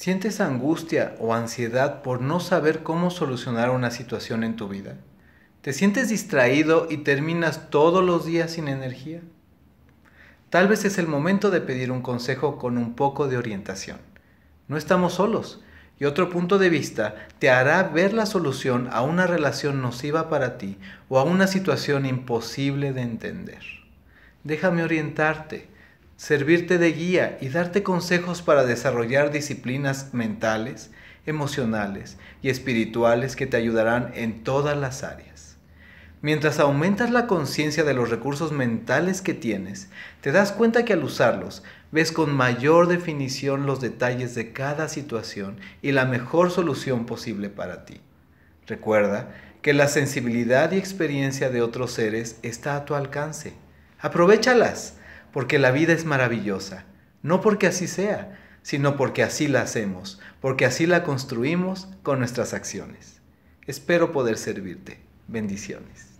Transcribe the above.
¿Sientes angustia o ansiedad por no saber cómo solucionar una situación en tu vida? ¿Te sientes distraído y terminas todos los días sin energía? Tal vez es el momento de pedir un consejo con un poco de orientación. No estamos solos y otro punto de vista te hará ver la solución a una relación nociva para ti o a una situación imposible de entender. Déjame orientarte servirte de guía y darte consejos para desarrollar disciplinas mentales, emocionales y espirituales que te ayudarán en todas las áreas. Mientras aumentas la conciencia de los recursos mentales que tienes, te das cuenta que al usarlos ves con mayor definición los detalles de cada situación y la mejor solución posible para ti. Recuerda que la sensibilidad y experiencia de otros seres está a tu alcance. Aprovechalas porque la vida es maravillosa, no porque así sea, sino porque así la hacemos, porque así la construimos con nuestras acciones. Espero poder servirte. Bendiciones.